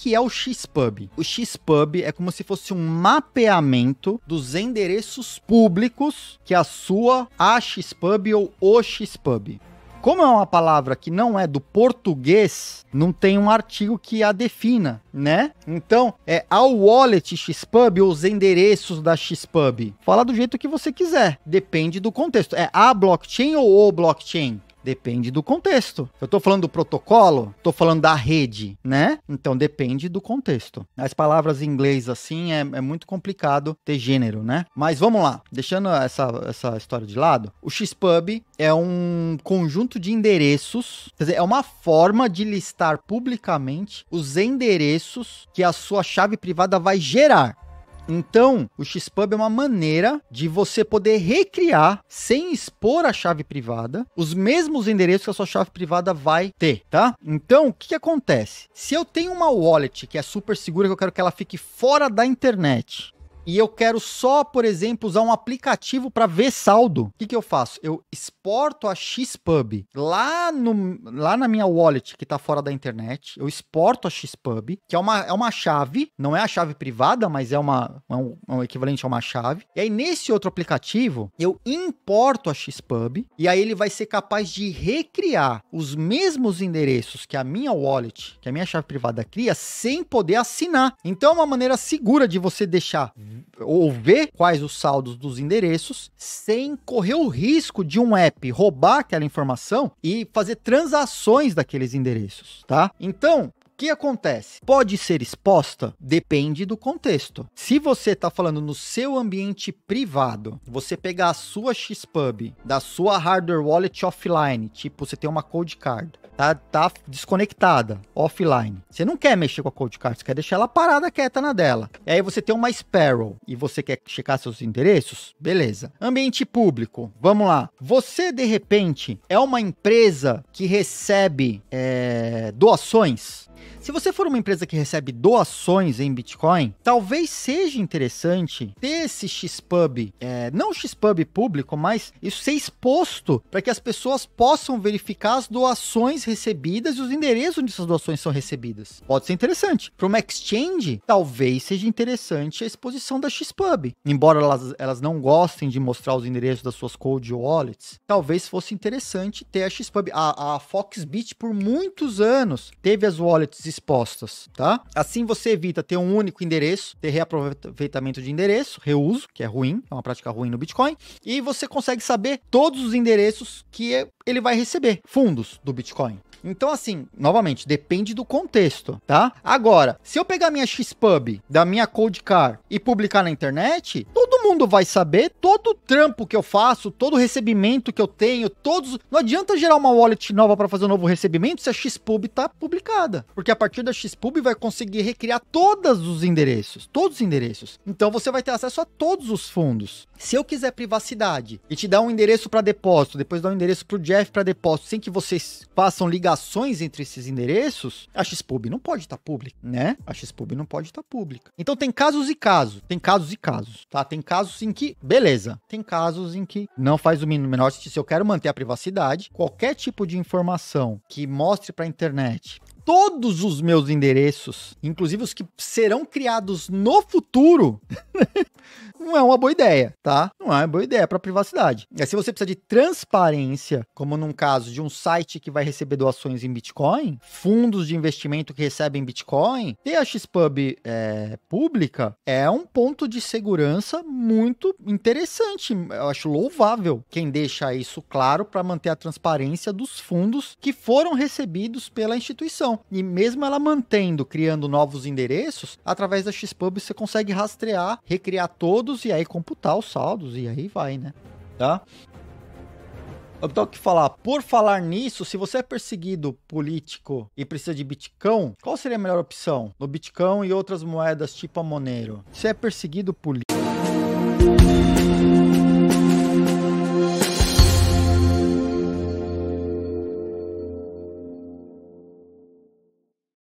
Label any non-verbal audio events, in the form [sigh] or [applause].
que é o Xpub? O Xpub é como se fosse um mapeamento dos endereços públicos que a sua a Xpub ou o Xpub. Como é uma palavra que não é do português, não tem um artigo que a defina, né? Então, é a wallet Xpub ou os endereços da Xpub. Fala do jeito que você quiser, depende do contexto. É a blockchain ou o blockchain? Depende do contexto. Eu estou falando do protocolo, estou falando da rede, né? Então depende do contexto. As palavras em inglês assim é, é, muito complicado ter gênero, né? Mas vamos lá, deixando essa, essa história de lado, o Xpub é um conjunto de endereços, quer dizer, é uma forma de listar publicamente os endereços que a sua chave privada vai gerar. Então, o Xpub é uma maneira de você poder recriar, sem expor a chave privada, os mesmos endereços que a sua chave privada vai ter, tá? Então, o que, que acontece? Se eu tenho uma wallet que é super segura, que eu quero que ela fique fora da internet, e eu quero só, por exemplo, usar um aplicativo para ver saldo, o que, que eu faço? Eu exporto a Xpub lá, no, lá na minha wallet que está fora da internet, eu exporto a Xpub, que é uma, é uma chave, não é a chave privada, mas é, uma, é um, é um equivalente a uma chave. E aí, nesse outro aplicativo, eu importo a Xpub e aí ele vai ser capaz de recriar os mesmos endereços que a minha wallet, que a minha chave privada cria, sem poder assinar. Então, é uma maneira segura de você deixar ou ver quais os saldos dos endereços, sem correr o risco de um app roubar aquela informação e fazer transações daqueles endereços, tá? Então, o que acontece? Pode ser exposta? Depende do contexto. Se você está falando no seu ambiente privado, você pegar a sua Xpub da sua hardware wallet offline, tipo você tem uma cold card, tá, tá desconectada, offline. Você não quer mexer com a Cold Card, você quer deixar ela parada quieta na dela. E aí você tem uma Sparrow e você quer checar seus endereços? Beleza. Ambiente público, vamos lá. Você, de repente, é uma empresa que recebe é, doações se você for uma empresa que recebe doações em Bitcoin, talvez seja interessante ter esse XPub, é, não XPub público, mas isso ser exposto para que as pessoas possam verificar as doações recebidas e os endereços onde essas doações são recebidas. Pode ser interessante. Para uma exchange, talvez seja interessante a exposição da XPub. Embora elas, elas não gostem de mostrar os endereços das suas cold wallets, talvez fosse interessante ter a XPub. A, a Foxbit, por muitos anos, teve as wallets expostas, tá? Assim você evita ter um único endereço, ter reaproveitamento de endereço, reuso, que é ruim, é uma prática ruim no Bitcoin, e você consegue saber todos os endereços que ele vai receber, fundos do Bitcoin, então, assim, novamente, depende do contexto, tá? Agora, se eu pegar minha Xpub da minha Code Car e publicar na internet, todo mundo vai saber todo o trampo que eu faço, todo o recebimento que eu tenho, todos. Não adianta gerar uma wallet nova para fazer um novo recebimento se a Xpub tá publicada. Porque a partir da Xpub vai conseguir recriar todos os endereços, todos os endereços. Então você vai ter acesso a todos os fundos. Se eu quiser privacidade e te dar um endereço para depósito, depois dar um endereço pro Jeff para depósito, sem que vocês façam ligação ligações entre esses endereços, a Xpub não pode estar tá pública, né? A Xpub não pode estar tá pública. Então tem casos e casos, tem casos e casos, tá? Tem casos em que, beleza, tem casos em que não faz o menor sentido. Se eu quero manter a privacidade, qualquer tipo de informação que mostre para a internet todos os meus endereços, inclusive os que serão criados no futuro, [laughs] não é uma boa ideia, tá? é boa ideia para privacidade. É se você precisa de transparência, como num caso de um site que vai receber doações em Bitcoin, fundos de investimento que recebem Bitcoin, ter a XPub é, pública é um ponto de segurança muito interessante. Eu acho louvável quem deixa isso claro para manter a transparência dos fundos que foram recebidos pela instituição. E mesmo ela mantendo, criando novos endereços, através da XPub você consegue rastrear, recriar todos e aí computar os saldos e aí vai, né? Tá? Eu tenho que falar. Por falar nisso, se você é perseguido político e precisa de bitcão, qual seria a melhor opção? No bitcão e outras moedas tipo a Monero. Se é perseguido político.